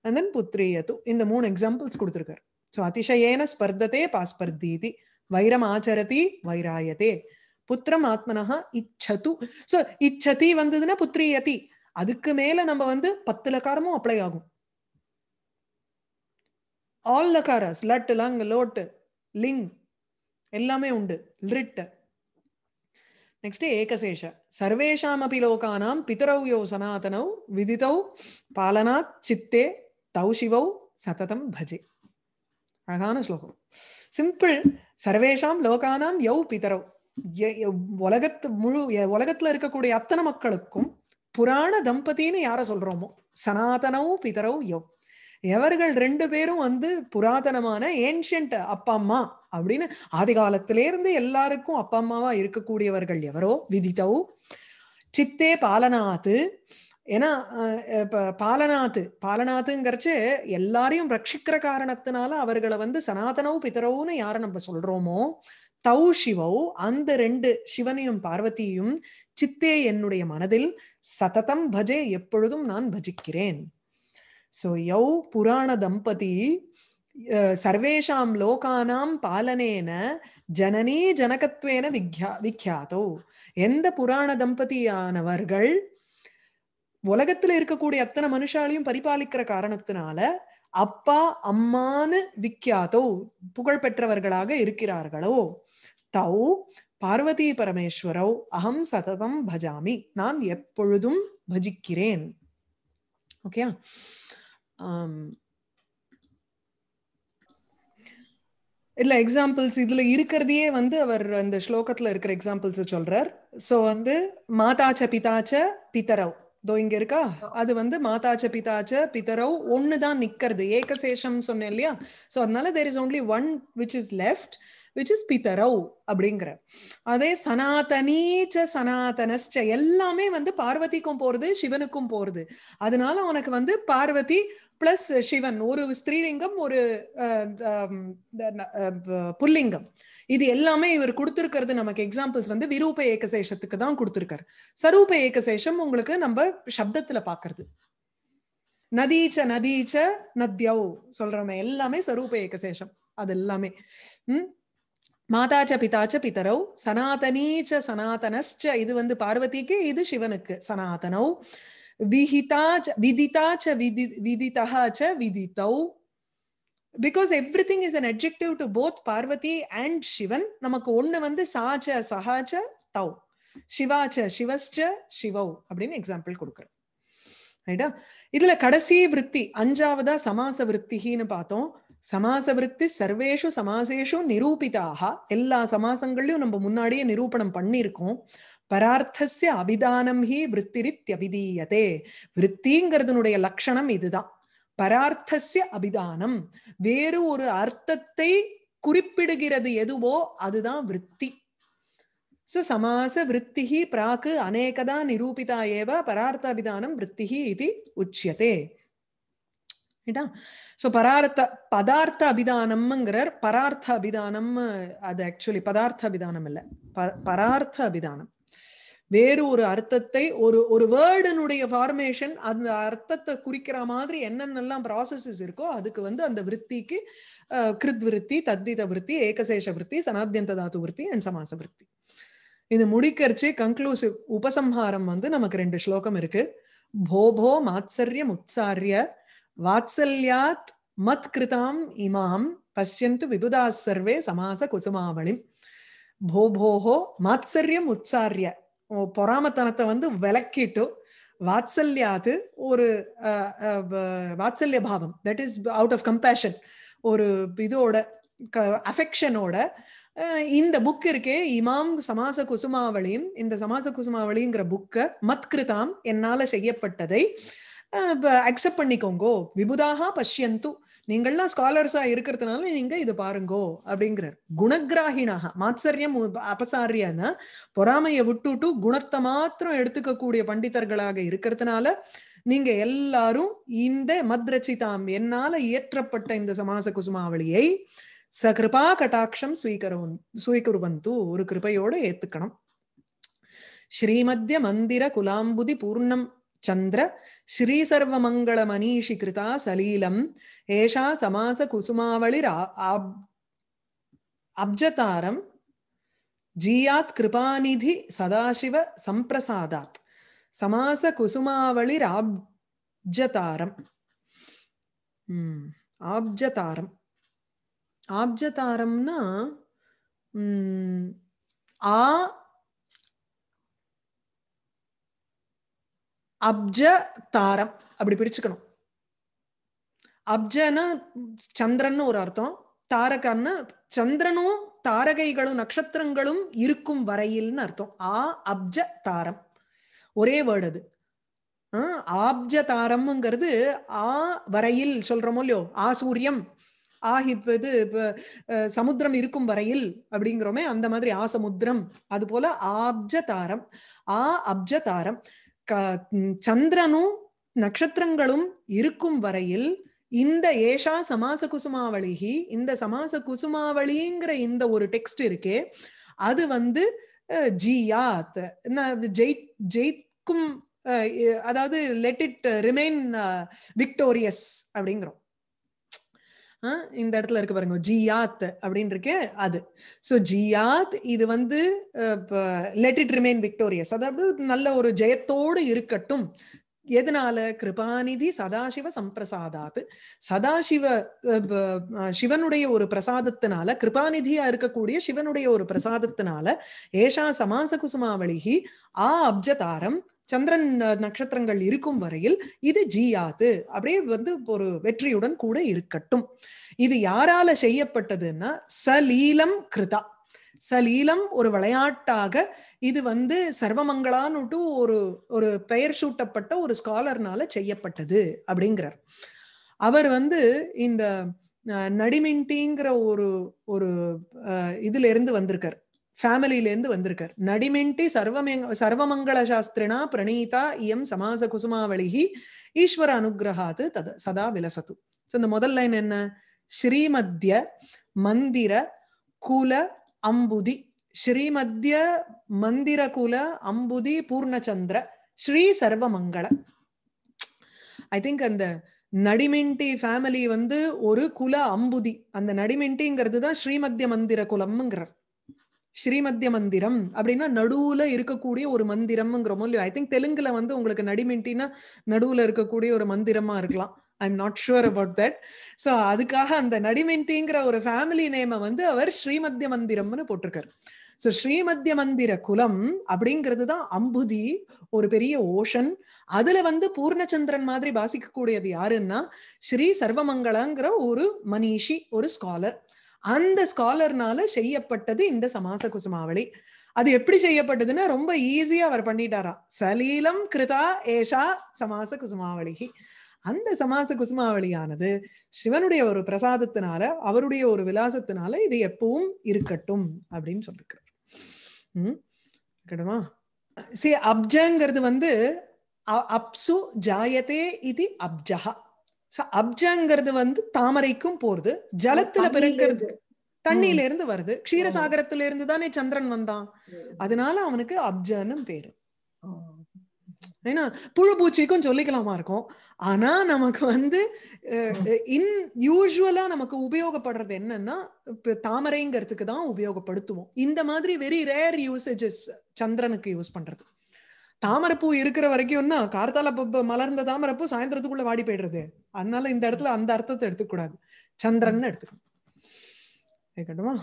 அண்ட் தென் புத்ரியது இந்த மூணு எக்ஸாம்பிள்ஸ் கொடுத்துருக்காரு ஸோ அதிசயேன ஸ்பர்தத்தே பாஸ்பர்தீதி வைரம் ஆச்சரதி வைராயத்தே புத்திரம் ஆத்மனஹா இச்சது ஸோ இச்சதி வந்ததுன்னா புத்ரியதி அதுக்கு மேல நம்ம வந்து பத்து லக்காரமும் அப்ளை ஆகும் ஆல் லக்காரஸ் லட் லங் லோட்டு லிங் எல்லாமே உண்டு லிட் நெக்ஸ்ட் ஏகசேஷ சர்வேஷாமபி லோகானாம் பிதரௌ யோ சனாதனௌ விதிதௌ பாலனாத் சித்தே தௌ சிவௌ சததம் பஜே அழகான ஸ்லோகம் சிம்பிள் சர்வேஷாம் லோகானாம் யௌ பிதரவ் உலகத்து முழு உலகத்துல இருக்கக்கூடிய அத்தனை மக்களுக்கும் புராண தம்பதின்னு யார சொல்றோமோ சனாதனவு பிதரவு யோ எவர்கள் ரெண்டு பேரும் வந்து புராதனமான ஏன்ஷியன்ட் அப்பா அம்மா அப்படின்னு ஆதி இருந்து எல்லாருக்கும் அப்பா அம்மாவா இருக்கக்கூடியவர்கள் எவரோ விதித்தவ் சித்தே பாலனாத்து ஏன்னா இப்போ பாலநாத்து பாலநாத்துங்கிறச்சு எல்லாரையும் ரட்சிக்கிற காரணத்தினால அவர்களை வந்து சனாதனவும் பிதரவும்னு யார நம்ம சொல்றோமோ தௌ சிவோ அந்த ரெண்டு சிவனையும் பார்வதியும் சித்தே என்னுடைய மனதில் சததம் பஜே எப்பொழுதும் நான் பஜிக்கிறேன் சோ யௌ புராண தம்பதி சர்வேஷாம் லோகானாம் பாலனேன ஜனனீ ஜனகத்வேன விக்யா விக்யாதோ எந்த புராண தம்பதியானவர்கள் உலகத்துல இருக்கக்கூடிய அத்தனை மனுஷாலையும் பரிபாலிக்கிற காரணத்தினால அப்பா அம்மானு விக்கியாதோ புகழ் பெற்றவர்களாக இருக்கிறார்களோ தௌ பார்வதி பரமேஸ்வரோ அகம் சததம் பஜாமி நான் எப்பொழுதும் பஜிக்கிறேன் ஓகே இல்ல எக்ஸாம்பிள்ஸ் இதுல இருக்கிறதையே வந்து அவர் அந்த ஸ்லோகத்துல இருக்கிற எக்ஸாம்பிள்ஸ் சொல்றார் சோ வந்து மாதாச்ச பிதாச்ச பிதரவ் தோ இங்க இருக்கா அது வந்து மாதாச்ச பிதாச்ச பிதரவ் ஒண்ணுதான் நிக்கிறது ஏகசேஷம் சொன்னேன் இல்லையா சோ அதனால there is only one which is left which is பிதரவ் அப்படிங்கிற அதே சனாதனீச்ச சனாதனஸ்ட எல்லாமே வந்து பார்வதிக்கும் போறது சிவனுக்கும் போறது அதனால உனக்கு வந்து பார்வதி பிளஸ் சிவன் ஒரு ஸ்திரீலிங்கம் ஒரு புல்லிங்கம் இது எல்லாமே இவர் கொடுத்திருக்கிறது நமக்கு எக்ஸாம்பிள்ஸ் வந்து விரூப ஏகசேஷத்துக்கு தான் கொடுத்திருக்காரு சரூப ஏகசேஷம் உங்களுக்கு நம்ம சப்தத்துல பாக்குறது நதீச்ச நதீச்ச நத்யவ் சொல்றோமே எல்லாமே சரூப ஏகசேஷம் அது எல்லாமே உம் மாதாச்ச பிதாச்ச பிதரவ் சனாதனீச்ச சனாதனஸ்ச இது வந்து பார்வதிக்கு இது சிவனுக்கு சனாதனவ் விஹிதாச்ச விதிதாச்ச விதி விதிதகாச்ச விதித்தவ் because everything is an objective to both Parvati and Sivan நமக்கு ஒண்ணு வந்து சாச்ச சஹாச்ச தௌ சிவாச்ச சிவஸ்ச சிவௌ அப்படின்னு எக்ஸாம்பிள் கொடுக்குறேன் ரைட்டா இதுல கடைசி விற்பி அஞ்சாவதா சமாச விற்த்தின்னு பார்த்தோம் சமாச விற்பி சர்வேஷு சமாசேஷு நிரூபிதாக எல்லா சமாசங்கள்லயும் நம்ம முன்னாடியே நிரூபணம் பண்ணியிருக்கோம் பரார்த்தசிய அபிதானம் ஹி விற்த்திரித்யபிதீயதே விற்த்திங்கிறதுனுடைய லட்சணம் இதுதான் பரார்த்தசிய அபிதானம் வேறு ஒரு அர்த்தத்தை குறிப்பிடுகிறது எதுவோ அதுதான் விற்பி சமாச விற்பிகி பிராக்கு அநேகதா நிரூபிதா ஏவ பரார்த்த அபிதானம் விற்பிகி இது உச்சியதே ஸோ பரார்த்த பதார்த்த அபிதானம்ங்கிறார் பரார்த்த அபிதானம் அது ஆக்சுவலி பதார்த்த அபிதானம் இல்லை ப பரார்த்த அபிதானம் வேறு ஒரு அர்த்தத்தை ஒரு ஒரு வேர்டனுடைய ஃபார்மேஷன் அந்த அர்த்தத்தை குறிக்கிற மாதிரி என்னென்னலாம் ப்ராசஸஸ் இருக்கோ அதுக்கு வந்து அந்த விற்பிக்கு கிருத் விருத்தி தத்தித விருத்தி ஏகசேஷ விருத்தி சனாத்தியந்த தாத்து விருத்தி அண்ட் சமாச விருத்தி இது முடிக்கரிச்சு கன்க்ளூசிவ் உபசம்ஹாரம் வந்து நமக்கு ரெண்டு ஸ்லோகம் இருக்கு போபோ மாத்சரியம் உத்சாரிய வாத்சல்யாத் மத் கிருதாம் இமாம் பசியந்து விபுதா சர்வே சமாச குசுமாவளி போபோஹோ மாத்சரியம் உச்சாரிய பொறாமத்தனத்தை வந்து விளக்கிட்டு வாத்சல்யாது ஒரு வாத்சல்ய பாவம் that is out of compassion ஒரு இதோட அஃபெக்ஷனோட இந்த புக் இருக்கே இமாம் சமாச குசுமாவளியும் இந்த சமாச குசுமாவளிங்கிற புக்கை மத்கிருதாம் என்னால செய்யப்பட்டதை அக்செப்ட் பண்ணிக்கோங்கோ விபுதாக பஷ்யந்து நீங்கள்லாம் ஸ்காலர்ஸா இருக்கிறதுனால நீங்க இதை பாருங்கோ அப்படிங்கிறார் குணகிராகினாக மாத்சரியம் அபசாரியானா பொறாமையை விட்டுட்டு குணத்தை மாத்திரம் எடுத்துக்கக்கூடிய பண்டிதர்களாக இருக்கிறதுனால நீங்க எல்லாரும் இந்த மத்ரச்சிதாம் என்னால இயற்றப்பட்ட இந்த சமாச குசுமாவளியை சகிருபா கட்டாட்சம் ஸ்வீகரவும் ஸ்வீகருவந்து ஒரு கிருபையோடு ஏத்துக்கணும் ஸ்ரீமத்திய மந்திர குலாம்புதி பூர்ணம் चन्द्र श्रीसर्वमङ्गलमनीषिकृता सलीलम् एषा समासकुसुमावलिरा आब् अब्जतारम् जीयात् कृपानिधि सदाशिव सम्प्रसादात् समासकुसुमावलिराब्जतारम् ஆப்ஜதாரம் ஆப்ஜதாரம்னா ஆ அப்ஜ தாரம் அப்படி பிடிச்சுக்கணும் அப்ஜன்னா சந்திரன் ஒரு அர்த்தம் தாரகான்னு சந்திரனும் தாரகைகளும் நட்சத்திரங்களும் இருக்கும் வரையில்னு அர்த்தம் ஆ அப்ஜ தாரம் ஒரே வேர்டு அது ஆப்ஜ தாரம்ங்கிறது ஆ வரையில் சொல்றோமோ இல்லையோ ஆ சூரியம் ஆ இது சமுத்திரம் இருக்கும் வரையில் அப்படிங்கிறோமே அந்த மாதிரி ஆ சமுத்திரம் அது போல ஆப்ஜ தாரம் ஆ அப்ஜ தாரம் சந்திரனும் நட்சத்திரங்களும் இருக்கும் வரையில் இந்த ஏஷா சமாச குசுமாவளிகி இந்த சமாச குசுமாவளிங்கிற இந்த ஒரு டெக்ஸ்ட் இருக்கே அது வந்து ஜியாத் ஜெய் ஜெயிக்கும் அதாவது லெட் இட் ரிமைன் விக்டோரியஸ் அப்படிங்கிறோம் இந்த இடத்துல இருக்கு பாருங்க ஜியாத் அப்படின்னு இருக்கு அது ஸோ ஜியாத் இது வந்து லெட் இட் ரிமைன் விக்டோரியஸ் அதாவது நல்ல ஒரு ஜெயத்தோடு இருக்கட்டும் எதனால கிருபாநிதி சதாசிவ சம்பிரசாதாத் சதாசிவ சிவனுடைய ஒரு பிரசாதத்தினால கிருபாநிதியா இருக்கக்கூடிய சிவனுடைய ஒரு பிரசாதத்தினால ஏஷா சமாச குசுமாவளிகி ஆ அப்ஜதாரம் சந்திரன் நட்சத்திரங்கள் இருக்கும் வரையில் இது ஜீயாது அப்படியே வந்து ஒரு வெற்றியுடன் கூட இருக்கட்டும் இது யாரால செய்யப்பட்டதுன்னா சலீலம் கிருதா சலீலம் ஒரு விளையாட்டாக இது வந்து சர்வமங்களான்னு ஒரு ஒரு பெயர் சூட்டப்பட்ட ஒரு ஸ்காலர்னால செய்யப்பட்டது அப்படிங்கிறார் அவர் வந்து இந்த நடிமின்டிங்கிற ஒரு ஒரு இதுல இருந்து வந்திருக்கார் ஃபேமிலியிலேருந்து வந்திருக்கார் நடிமின்ட்டி சர்வமே சர்வமங்கள சாஸ்திரினா பிரணீதா இயம் சமாச குசுமாவளிகி ஈஸ்வர அனுகிரகாத்து தத சதா விலசத்து ஸோ இந்த முதல் லைன் என்ன ஸ்ரீமத்திய மந்திர குல அம்புதி ஸ்ரீமத்திய மந்திர குல அம்புதி பூர்ணச்சந்திர ஸ்ரீ சர்வமங்கள ஐ திங்க் அந்த நடிமின்டி ஃபேமிலி வந்து ஒரு குல அம்புதி அந்த நடிமின்டிங்கிறது தான் ஸ்ரீமத்திய மந்திர குலம்ங்கிறார் ஸ்ரீமத்திய மந்திரம் அப்படின்னா நடுவுல இருக்கக்கூடிய ஒரு மந்திரம்ங்கிறோமோ இல்லையோ ஐ திங்க் தெலுங்குல வந்து உங்களுக்கு நடிமின்ட்டினா நடுவுல இருக்கக்கூடிய ஒரு மந்திரமா இருக்கலாம் I am not sure about that so அதுக்காக அந்த நடிமின்ட்டிங்கிற ஒரு ஃபேமிலி நேமை வந்து அவர் ஸ்ரீமத்திய மந்திரம்னு போட்டிருக்காரு ஸோ ஸ்ரீமத்திய மந்திர குலம் அப்படிங்கிறது தான் அம்புதி ஒரு பெரிய ஓஷன் அதுல வந்து பூர்ணச்சந்திரன் மாதிரி வாசிக்க கூடியது யாருன்னா ஸ்ரீ சர்வமங்கலங்கிற ஒரு மனிஷி ஒரு ஸ்காலர் அந்த ஸ்காலர்னால செய்யப்பட்டது இந்த சமாச குசுமாவளி அது எப்படி செய்யப்பட்டதுன்னா ரொம்ப ஈஸியா அவர் பண்ணிட்டாரா சலீலம் கிருதா ஏஷா சமாச குசுமாவளி அந்த சமாச குசுமாவளியானது சிவனுடைய ஒரு பிரசாதத்தினால அவருடைய ஒரு விலாசத்தினால இது எப்பவும் இருக்கட்டும் அப்படின்னு சொல்லிருக்கிறார் உம் இருக்கட்டுமா சி அப்ஜங்கிறது வந்து அப்சு ஜாயதே இது அப்ஜஹா சோ அப்ஜங்கிறது வந்து தாமரைக்கும் போறது ஜலத்துல பிறக்கிறது தண்ணியில இருந்து வருது க்ஷீரசாகரத்துல இருந்து தானே சந்திரன் வந்தான் அதனால அவனுக்கு அப்ஜன்னு பேரு ஏன்னா புழு பூச்சிக்கும் சொல்லிக்கலாமா இருக்கும் ஆனா நமக்கு வந்து இன் யூஸ்வலா நமக்கு உபயோகப்படுறது என்னன்னா தாமரைங்கிறதுக்கு தான் உபயோகப்படுத்துவோம் இந்த மாதிரி வெரி ரேர் யூசேஜஸ் சந்திரனுக்கு யூஸ் பண்றது தாமரைப்பூ இருக்கிற வரைக்கும்னா கார்த்தால மலர்ந்த தாமரைப்பூ சாயந்தரத்துக்குள்ள வாடி போயிடுறது அதனால இந்த இடத்துல அந்த அர்த்தத்தை எடுத்துக்கூடாது சந்திரன் எடுத்துக்கணும் கேட்கட்டுமா